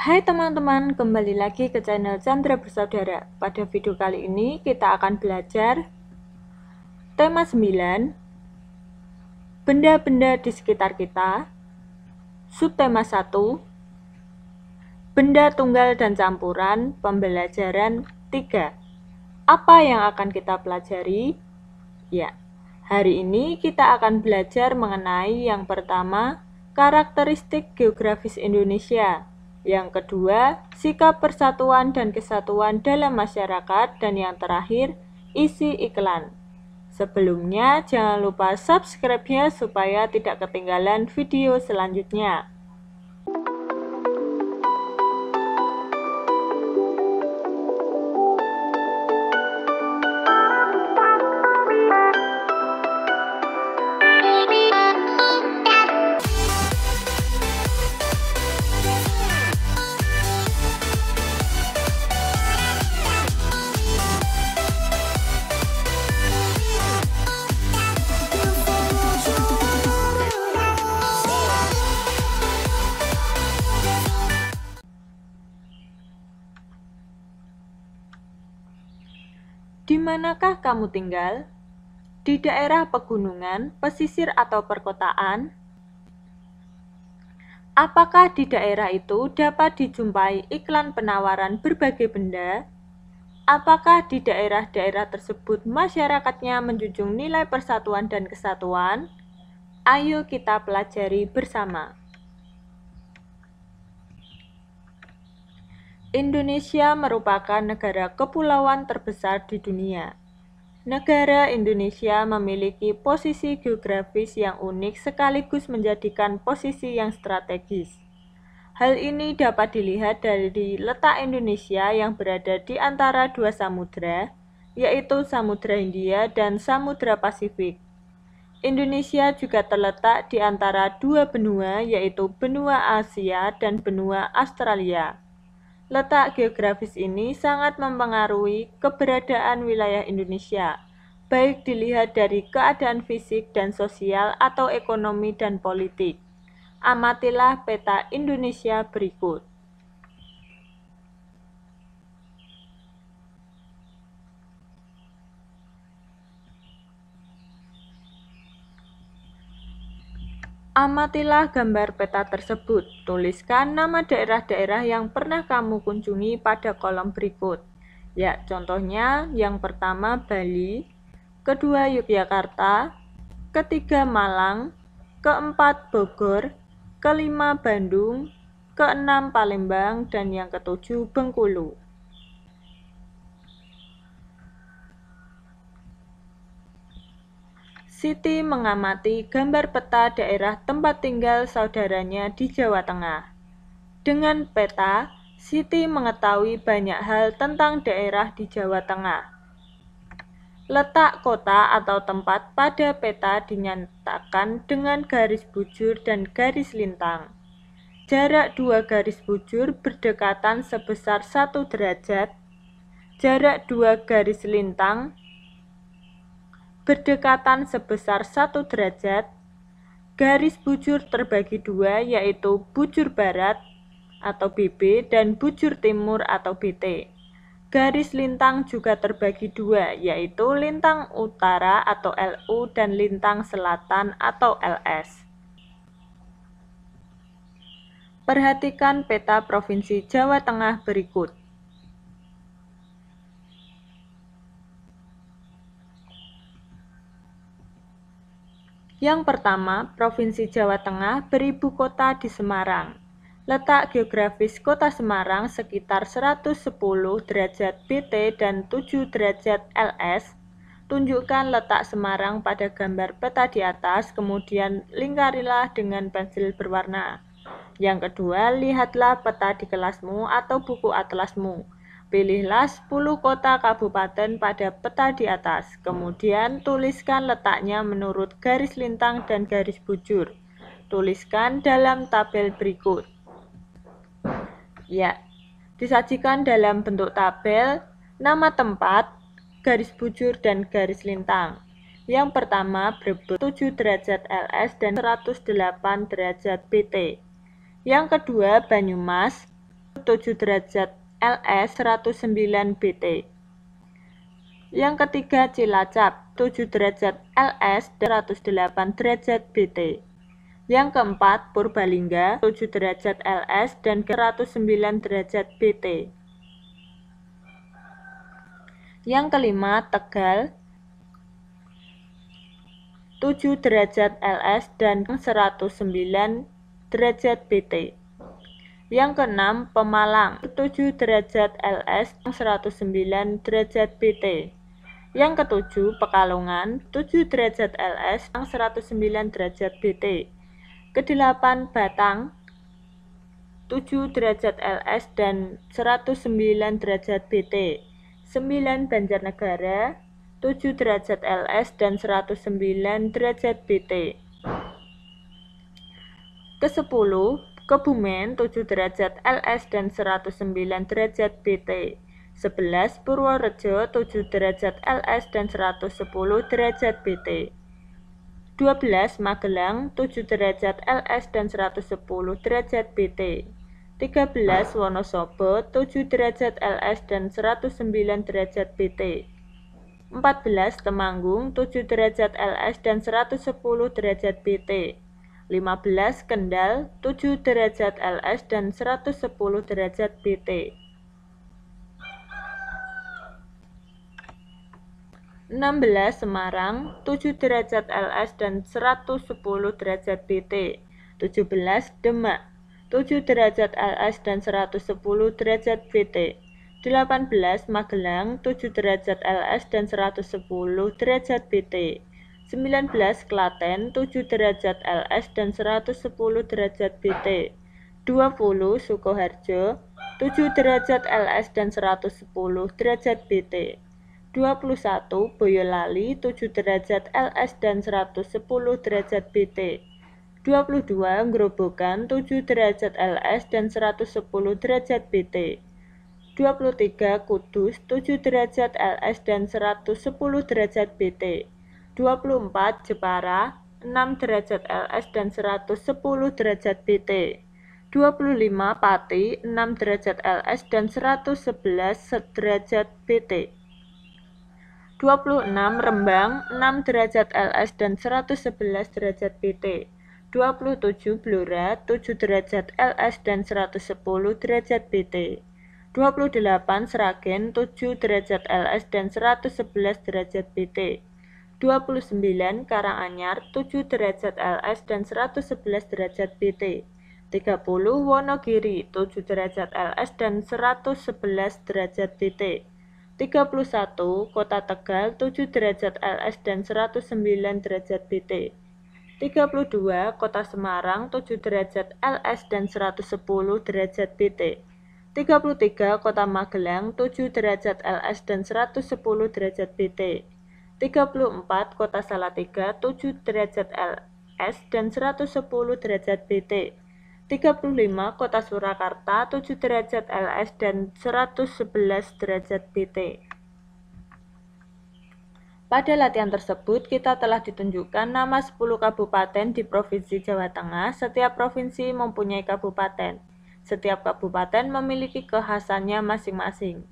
Hai teman-teman, kembali lagi ke channel Chandra Bersaudara. Pada video kali ini kita akan belajar tema 9 Benda-benda di sekitar kita Subtema 1 Benda tunggal dan campuran pembelajaran 3 Apa yang akan kita pelajari? Ya, hari ini kita akan belajar mengenai yang pertama Karakteristik geografis Indonesia yang kedua, sikap persatuan dan kesatuan dalam masyarakat. Dan yang terakhir, isi iklan. Sebelumnya, jangan lupa subscribe ya supaya tidak ketinggalan video selanjutnya. Di manakah kamu tinggal? Di daerah pegunungan, pesisir atau perkotaan? Apakah di daerah itu dapat dijumpai iklan penawaran berbagai benda? Apakah di daerah-daerah tersebut masyarakatnya menjunjung nilai persatuan dan kesatuan? Ayo kita pelajari bersama. Indonesia merupakan negara kepulauan terbesar di dunia. Negara Indonesia memiliki posisi geografis yang unik sekaligus menjadikan posisi yang strategis. Hal ini dapat dilihat dari letak Indonesia yang berada di antara dua samudera, yaitu Samudra Hindia dan Samudra Pasifik. Indonesia juga terletak di antara dua benua, yaitu benua Asia dan benua Australia. Letak geografis ini sangat mempengaruhi keberadaan wilayah Indonesia, baik dilihat dari keadaan fisik dan sosial atau ekonomi dan politik. Amatilah peta Indonesia berikut. Amatilah gambar peta tersebut. Tuliskan nama daerah-daerah yang pernah kamu kunjungi pada kolom berikut. Ya, contohnya yang pertama Bali, kedua Yogyakarta, ketiga Malang, keempat Bogor, kelima Bandung, keenam Palembang, dan yang ketujuh Bengkulu. Siti mengamati gambar peta daerah tempat tinggal saudaranya di Jawa Tengah. Dengan peta, Siti mengetahui banyak hal tentang daerah di Jawa Tengah. Letak kota atau tempat pada peta dinyatakan dengan garis bujur dan garis lintang. Jarak dua garis bujur berdekatan sebesar satu derajat. Jarak dua garis lintang berdekatan sebesar 1 derajat, garis bujur terbagi dua yaitu bujur barat atau BB dan bujur timur atau BT. Garis lintang juga terbagi dua yaitu lintang utara atau LU dan lintang selatan atau LS. Perhatikan peta Provinsi Jawa Tengah berikut. Yang pertama, Provinsi Jawa Tengah beribu kota di Semarang. Letak geografis kota Semarang sekitar 110 derajat BT dan 7 derajat LS. Tunjukkan letak Semarang pada gambar peta di atas, kemudian lingkarilah dengan pensil berwarna. Yang kedua, lihatlah peta di kelasmu atau buku atlasmu Pilihlah 10 kota kabupaten pada peta di atas, kemudian tuliskan letaknya menurut garis lintang dan garis bujur. Tuliskan dalam tabel berikut. Ya, disajikan dalam bentuk tabel, nama tempat, garis bujur, dan garis lintang. Yang pertama berebut 7 derajat LS dan 108 derajat BT. Yang kedua Banyumas 7 derajat LS 109 BT. Yang ketiga Cilacap 7 derajat LS 108 derajat BT. Yang keempat Purbalingga 7 derajat LS dan 109 derajat BT. Yang kelima Tegal 7 derajat LS dan 109 derajat BT. Yang keenam, Pemalang 7 derajat LS 109 derajat BT. Yang ketujuh, Pekalongan 7 derajat LS 109 derajat BT. Kedelapan, Batang 7 derajat LS dan 109 derajat BT. 9 Banjarnegara 7 derajat LS dan 109 derajat BT. Kesepuluh, Kebumen 7 derajat LS dan 109 derajat BT. 11 Purworejo 7 derajat LS dan 110 derajat BT. 12 Magelang 7 derajat LS dan 110 derajat BT. 13 Wonosobo 7 derajat LS dan 109 derajat BT. 14 Temanggung 7 derajat LS dan 110 derajat BT. 15 Kendal, 7 derajat LS dan 110 derajat BT. 16 Semarang, 7 derajat LS dan 110 derajat BT. 17 Demak, 7 derajat LS dan 110 derajat BT. 18 Magelang, 7 derajat LS dan 110 derajat BT. 19 Klaten 7 derajat LS dan 110 derajat BT 20 Sukoharjo 7 derajat LS dan 110 derajat BT 21 Boyolali 7 derajat LS dan 110 derajat BT 22 Grobogan 7 derajat LS dan 110 derajat BT 23 Kudus 7 derajat LS dan 110 derajat BT 24 Jepara, 6 derajat LS dan 110 derajat BT. 25 Pati, 6 derajat LS dan 111 derajat BT. 26 Rembang, 6 derajat LS dan 111 derajat BT. 27 Blora, 7 derajat LS dan 110 derajat BT. 28 Seragen, 7 derajat LS dan 111 derajat BT. 29 Karanganyar 7 derajat LS dan 111 derajat BT. 30 Wonogiri 7 derajat LS dan 111 derajat BT. 31 Kota Tegal 7 derajat LS dan 109 derajat BT. 32 Kota Semarang 7 derajat LS dan 110 derajat BT. 33 Kota Magelang 7 derajat LS dan 110 derajat BT. 34 kota Salatiga 7 derajat LS dan 110 derajat BT. 35 kota Surakarta 7 derajat LS dan 111 derajat BT. Pada latihan tersebut, kita telah ditunjukkan nama 10 kabupaten di Provinsi Jawa Tengah. Setiap provinsi mempunyai kabupaten. Setiap kabupaten memiliki kekhasannya masing-masing.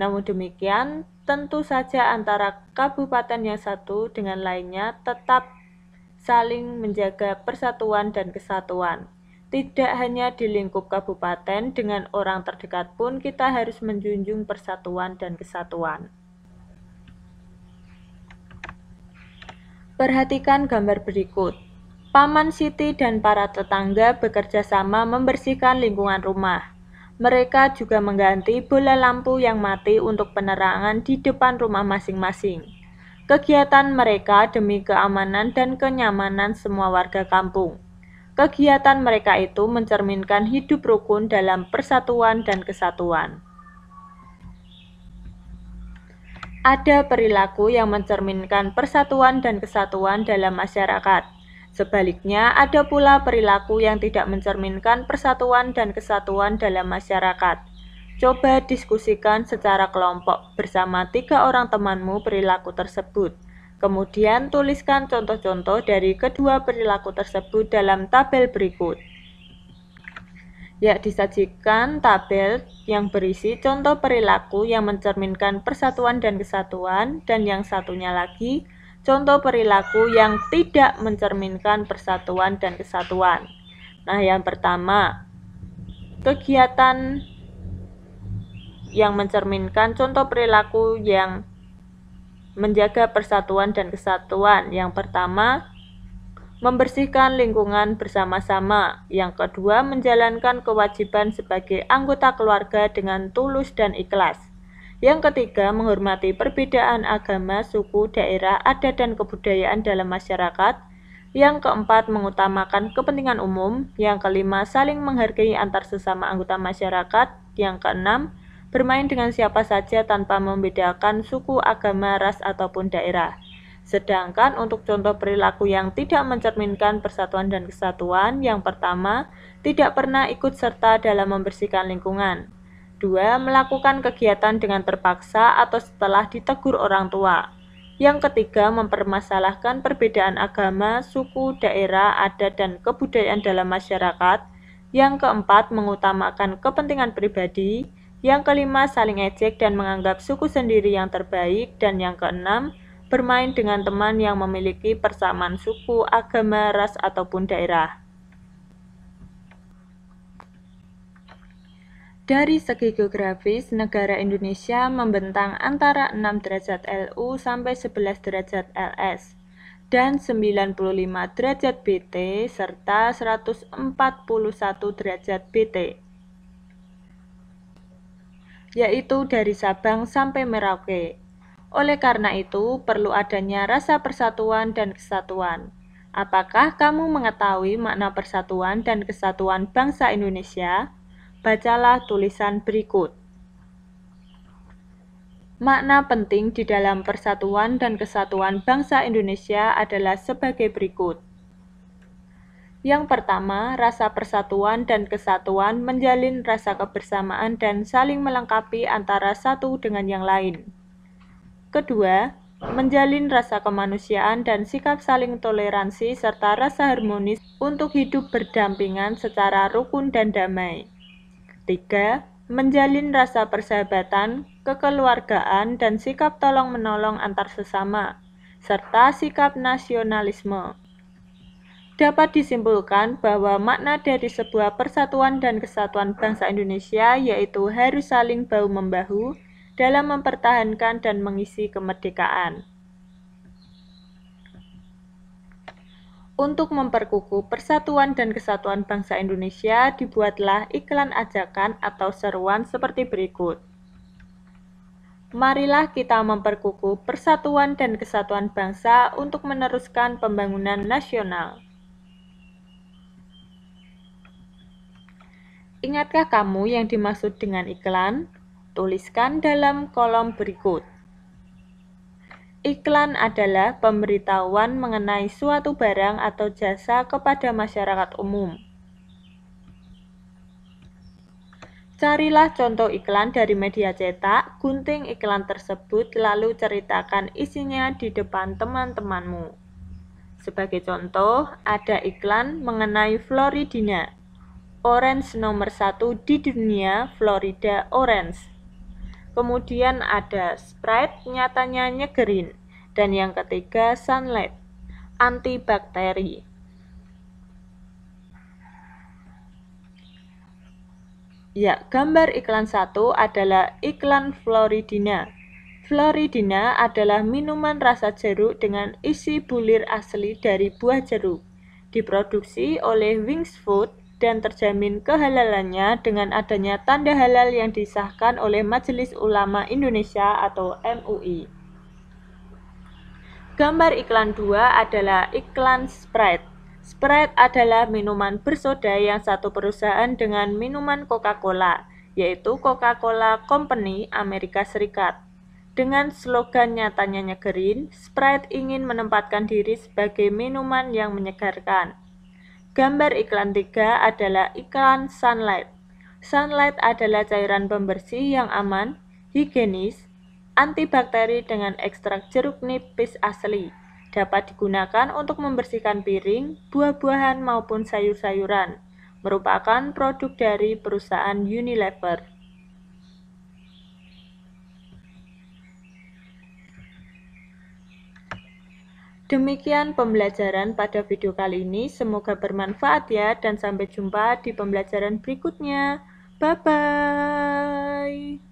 Namun demikian, tentu saja antara kabupaten yang satu dengan lainnya tetap saling menjaga persatuan dan kesatuan. Tidak hanya di lingkup kabupaten, dengan orang terdekat pun kita harus menjunjung persatuan dan kesatuan. Perhatikan gambar berikut. Paman Siti dan para tetangga bekerja sama membersihkan lingkungan rumah. Mereka juga mengganti bola lampu yang mati untuk penerangan di depan rumah masing-masing. Kegiatan mereka demi keamanan dan kenyamanan semua warga kampung. Kegiatan mereka itu mencerminkan hidup rukun dalam persatuan dan kesatuan. Ada perilaku yang mencerminkan persatuan dan kesatuan dalam masyarakat Sebaliknya, ada pula perilaku yang tidak mencerminkan persatuan dan kesatuan dalam masyarakat. Coba diskusikan secara kelompok bersama tiga orang temanmu perilaku tersebut. Kemudian tuliskan contoh-contoh dari kedua perilaku tersebut dalam tabel berikut. Ya, disajikan tabel yang berisi contoh perilaku yang mencerminkan persatuan dan kesatuan dan yang satunya lagi Contoh perilaku yang tidak mencerminkan persatuan dan kesatuan. Nah, yang pertama, kegiatan yang mencerminkan contoh perilaku yang menjaga persatuan dan kesatuan. Yang pertama, membersihkan lingkungan bersama-sama. Yang kedua, menjalankan kewajiban sebagai anggota keluarga dengan tulus dan ikhlas. Yang ketiga, menghormati perbedaan agama, suku, daerah, adat, dan kebudayaan dalam masyarakat. Yang keempat, mengutamakan kepentingan umum. Yang kelima, saling menghargai antar sesama anggota masyarakat. Yang keenam, bermain dengan siapa saja tanpa membedakan suku, agama, ras, ataupun daerah. Sedangkan untuk contoh perilaku yang tidak mencerminkan persatuan dan kesatuan, yang pertama, tidak pernah ikut serta dalam membersihkan lingkungan. Kedua, melakukan kegiatan dengan terpaksa atau setelah ditegur orang tua. Yang ketiga, mempermasalahkan perbedaan agama, suku, daerah, adat, dan kebudayaan dalam masyarakat. Yang keempat, mengutamakan kepentingan pribadi. Yang kelima, saling ejek dan menganggap suku sendiri yang terbaik. Dan yang keenam, bermain dengan teman yang memiliki persamaan suku, agama, ras, ataupun daerah. Dari segi geografis, negara Indonesia membentang antara 6 derajat LU sampai 11 derajat LS dan 95 derajat BT serta 141 derajat BT yaitu dari Sabang sampai Merauke. Oleh karena itu, perlu adanya rasa persatuan dan kesatuan. Apakah kamu mengetahui makna persatuan dan kesatuan bangsa Indonesia? Bacalah tulisan berikut. Makna penting di dalam persatuan dan kesatuan bangsa Indonesia adalah sebagai berikut. Yang pertama, rasa persatuan dan kesatuan menjalin rasa kebersamaan dan saling melengkapi antara satu dengan yang lain. Kedua, menjalin rasa kemanusiaan dan sikap saling toleransi serta rasa harmonis untuk hidup berdampingan secara rukun dan damai. 3. Menjalin rasa persahabatan, kekeluargaan, dan sikap tolong-menolong antar sesama, serta sikap nasionalisme. Dapat disimpulkan bahwa makna dari sebuah persatuan dan kesatuan bangsa Indonesia yaitu harus saling bahu-membahu dalam mempertahankan dan mengisi kemerdekaan. Untuk memperkukuh persatuan dan kesatuan bangsa Indonesia, dibuatlah iklan ajakan atau seruan seperti berikut. Marilah kita memperkukuh persatuan dan kesatuan bangsa untuk meneruskan pembangunan nasional. Ingatkah kamu yang dimaksud dengan iklan? Tuliskan dalam kolom berikut. Iklan adalah pemberitahuan mengenai suatu barang atau jasa kepada masyarakat umum. Carilah contoh iklan dari media cetak, gunting iklan tersebut, lalu ceritakan isinya di depan teman-temanmu. Sebagai contoh, ada iklan mengenai Floridina. Orange nomor satu di dunia, Florida Orange. Kemudian ada Sprite, nyatanya nyegerin. Dan yang ketiga, Sunlight, antibakteri. Ya, gambar iklan satu adalah iklan Floridina. Floridina adalah minuman rasa jeruk dengan isi bulir asli dari buah jeruk. Diproduksi oleh Wings Food dan terjamin kehalalannya dengan adanya tanda halal yang disahkan oleh Majelis Ulama Indonesia atau MUI. Gambar iklan 2 adalah iklan Sprite. Sprite adalah minuman bersoda yang satu perusahaan dengan minuman Coca-Cola, yaitu Coca-Cola Company Amerika Serikat. Dengan slogan nyatanya nyegerin, Sprite ingin menempatkan diri sebagai minuman yang menyegarkan Gambar iklan 3 adalah iklan sunlight. Sunlight adalah cairan pembersih yang aman, higienis, antibakteri dengan ekstrak jeruk nipis asli. Dapat digunakan untuk membersihkan piring, buah-buahan maupun sayur-sayuran. Merupakan produk dari perusahaan Unilever. Demikian pembelajaran pada video kali ini. Semoga bermanfaat ya dan sampai jumpa di pembelajaran berikutnya. Bye-bye.